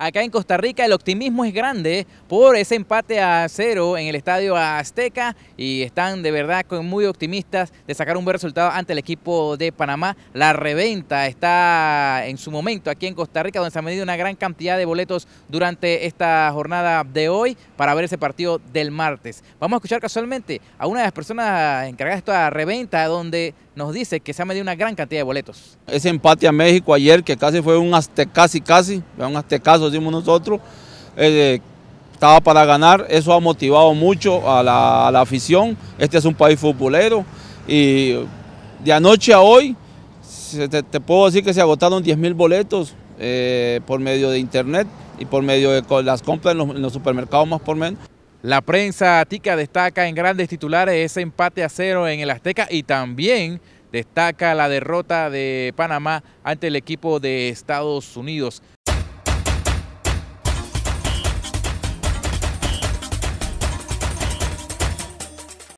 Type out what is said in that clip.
acá en Costa Rica el optimismo es grande por ese empate a cero en el Estadio Azteca y están de verdad muy optimistas de sacar un buen resultado ante el equipo de Panamá. La reventa está en su momento aquí en Costa Rica donde se ha vendido una gran cantidad de boletos durante esta jornada de hoy para ver ese partido del martes. Vamos a escuchar casualmente a una de las personas encargadas de esta reventa donde nos dice que se ha medido una gran cantidad de boletos. Ese empate a México ayer que casi fue un aztecasi casi, un aztecaso decimos nosotros, eh, estaba para ganar, eso ha motivado mucho a la, afición, este es un país futbolero y de anoche a hoy te, puedo decir que se agotaron 10.000 boletos eh, por medio de internet y por medio de las compras en los, en los supermercados más por menos. La prensa tica destaca en grandes titulares ese empate a cero en el Azteca y también destaca la derrota de Panamá ante el equipo de Estados Unidos.